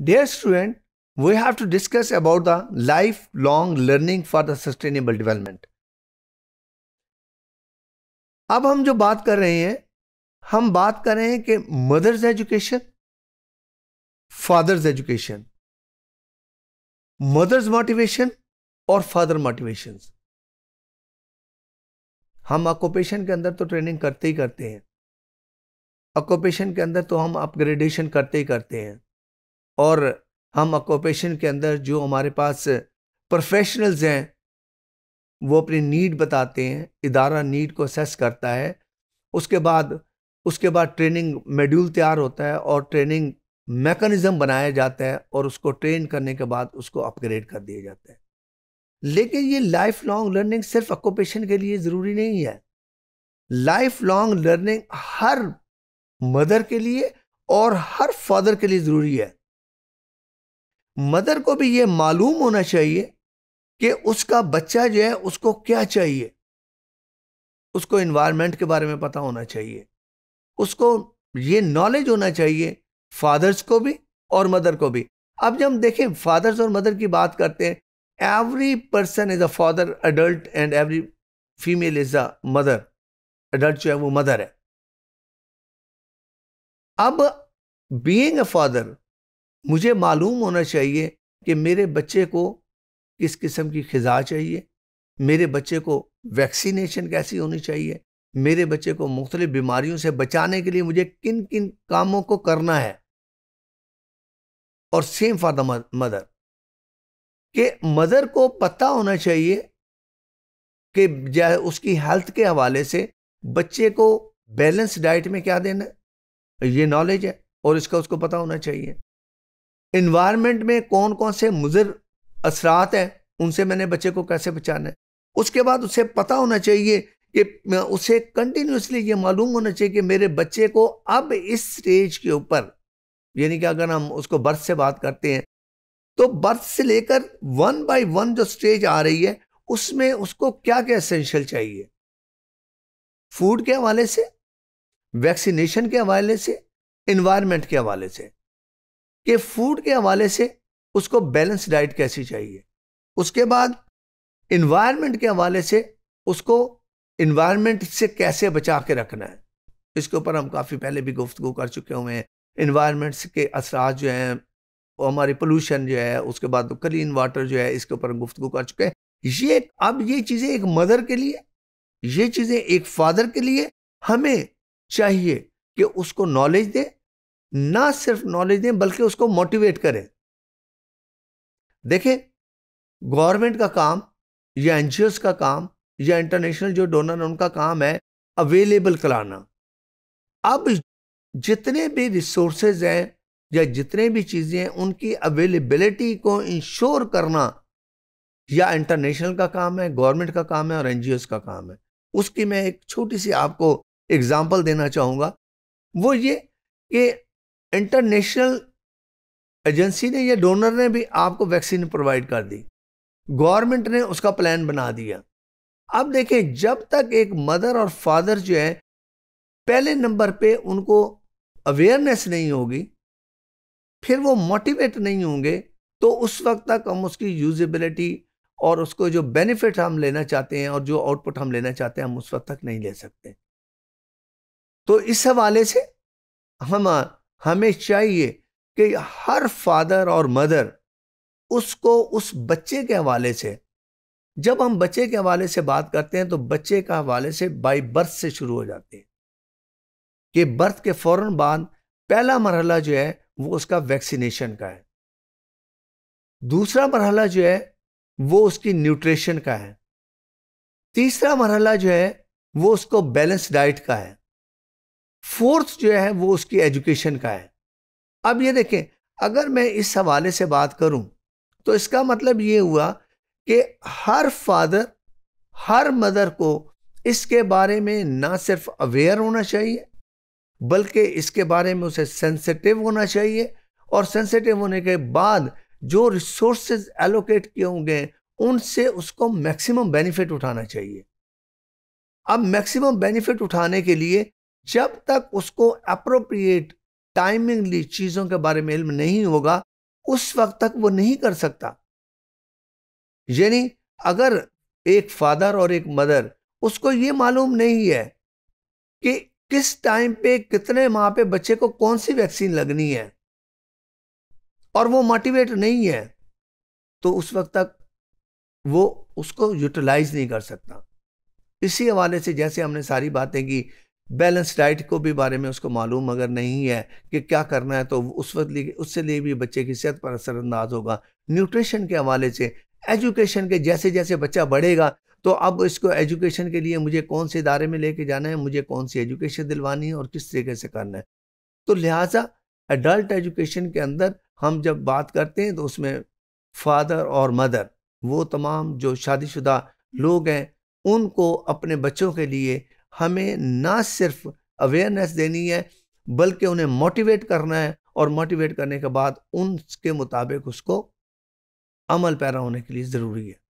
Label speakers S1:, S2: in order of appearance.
S1: student we have to discuss about the life long learning for the sustainable development अब हम जो बात कर रहे हैं हम बात कर रहे हैं कि mother's education father's education mother's motivation और फादर मोटिवेशन हम ऑक्यूपेशन के अंदर तो ट्रेनिंग करते ही करते हैं ऑक्यूपेशन के अंदर तो हम अपग्रेडेशन करते ही करते हैं और हम ऑक्यूपेशन के अंदर जो हमारे पास प्रोफेशनल्स हैं वो अपनी नीड बताते हैं इदारा नीड को असेस करता है उसके बाद उसके बाद ट्रेनिंग मेड्यूल तैयार होता है और ट्रेनिंग मेकनिज़म बनाया जाता है और उसको ट्रेन करने के बाद उसको अपग्रेड कर दिया जाता है लेकिन ये लाइफ लॉन्ग लर्निंग सिर्फ ऑक्यूपेशन के लिए ज़रूरी नहीं है लाइफ लॉन्ग लर्निंग हर मदर के लिए और हर फादर के लिए ज़रूरी है मदर को भी ये मालूम होना चाहिए कि उसका बच्चा जो है उसको क्या चाहिए उसको इन्वायरमेंट के बारे में पता होना चाहिए उसको ये नॉलेज होना चाहिए फादर्स को भी और मदर को भी अब जब हम देखें फादर्स और मदर की बात करते हैं every person is a father adult and every female is a mother adult जो है वो मदर है अब बीइंग अ फादर मुझे मालूम होना चाहिए कि मेरे बच्चे को किस किस्म की ख़ज़ा चाहिए मेरे बच्चे को वैक्सीनेशन कैसी होनी चाहिए मेरे बच्चे को मुख्तलिफ बीमारियों से बचाने के लिए मुझे किन किन कामों को करना है और सेम फॉर द मदर कि मदर को पता होना चाहिए कि उसकी हेल्थ के हवाले से बच्चे को बैलेंस डाइट में क्या देना है ये नॉलेज है और इसका उसको पता होना चाहिए इन्वायरमेंट में कौन कौन से मुजर असरात हैं उनसे मैंने बच्चे को कैसे बचाना है उसके बाद उसे पता होना चाहिए कि उसे कंटिन्यूसली ये मालूम होना चाहिए कि मेरे बच्चे को अब इस स्टेज के ऊपर यानी कि अगर हम उसको बर्थ से बात करते हैं तो बर्थ से लेकर वन बाय वन जो स्टेज आ रही है उसमें उसको क्या क्या एसेंशियल चाहिए फूड के हवाले से वैक्सीनेशन के हवाले से इन्वायरमेंट के हवाले से कि फूड के हवाले से उसको बैलेंस डाइट कैसी चाहिए उसके बाद इन्वायरमेंट के हवाले से उसको इन्वायरमेंट से कैसे बचा के रखना है इसके ऊपर हम काफ़ी पहले भी गुफ्तु कर चुके हुए हैं इन्वायरमेंट्स के असरा जो हैं हमारे पोलूशन जो है उसके बाद क्लीन तो वाटर जो है इसके ऊपर हम गुफ्तु कर चुके हैं ये अब ये चीज़ें एक मदर के लिए ये चीज़ें एक फादर के लिए हमें चाहिए कि उसको नॉलेज दे ना सिर्फ नॉलेज दें बल्कि उसको मोटिवेट करें देखें गवर्नमेंट का काम या एन का काम या इंटरनेशनल जो डोनर उनका काम है अवेलेबल कराना अब जितने भी रिसोर्सेज हैं या जितने भी चीज़ें हैं उनकी अवेलेबिलिटी को इंश्योर करना या इंटरनेशनल का काम है गवर्नमेंट का काम है और एन का काम है उसकी मैं एक छोटी सी आपको एग्ज़ाम्पल देना चाहूँगा वो ये कि इंटरनेशनल एजेंसी ने या डोनर ने भी आपको वैक्सीन प्रोवाइड कर दी गवर्नमेंट ने उसका प्लान बना दिया अब देखें जब तक एक मदर और फादर जो है पहले नंबर पे उनको अवेयरनेस नहीं होगी फिर वो मोटिवेट नहीं होंगे तो उस वक्त तक हम उसकी यूजेबिलिटी और उसको जो बेनिफिट हम लेना चाहते हैं और जो आउटपुट हम लेना चाहते हैं हम उस वक्त तक नहीं ले सकते तो इस हवाले से हम हमें चाहिए कि हर फादर और मदर उसको उस बच्चे के हवाले से जब हम बच्चे के हवाले से बात करते हैं तो बच्चे का हवाले से बाई बर्थ से शुरू हो जाते हैं कि बर्थ के फौरन बाद पहला मरहला जो है वो उसका वैक्सीनेशन का है दूसरा मरहला जो है वो उसकी न्यूट्रिशन का है तीसरा मरहला जो है वो उसको बैलेंस डाइट का है फोर्थ जो है वो उसकी एजुकेशन का है अब ये देखें अगर मैं इस हवाले से बात करूं तो इसका मतलब ये हुआ कि हर फादर हर मदर को इसके बारे में ना सिर्फ अवेयर होना चाहिए बल्कि इसके बारे में उसे सेंसिटिव होना चाहिए और सेंसिटिव होने के बाद जो रिसोर्सेज एलोकेट किए होंगे उनसे उसको मैक्सिमम बेनिफिट उठाना चाहिए अब मैक्सिमम बेनिफिट उठाने के लिए जब तक उसको अप्रोप्रिएट टाइमिंगली चीज़ों के बारे में इल्म नहीं होगा उस वक्त तक वो नहीं कर सकता यानी अगर एक फादर और एक मदर उसको ये मालूम नहीं है कि किस टाइम पे कितने माह पे बच्चे को कौन सी वैक्सीन लगनी है और वो मोटिवेट नहीं है तो उस वक्त तक वो उसको यूटिलाइज नहीं कर सकता इसी हवाले से जैसे हमने सारी बातें की बैलेंस डाइट को भी बारे में उसको मालूम अगर नहीं है कि क्या करना है तो उस वक्त उससे लिए भी बच्चे की सेहत पर असरअंदाज होगा न्यूट्रिशन के हवाले से एजुकेशन के जैसे जैसे बच्चा बढ़ेगा तो अब इसको एजुकेशन के लिए मुझे कौन से इदारे में लेके जाना है मुझे कौन सी एजुकेशन दिलवानी है और किस तरीके से करना है तो लिहाजा एडल्ट एजुकेशन के अंदर हम जब बात करते हैं तो उसमें फादर और मदर वो तमाम जो शादीशुदा लोग हैं उनको अपने बच्चों के लिए हमें ना सिर्फ अवेयरनेस देनी है बल्कि उन्हें मोटिवेट करना है और मोटिवेट करने के बाद उनके मुताबिक उसको अमल पैरा होने के लिए ज़रूरी है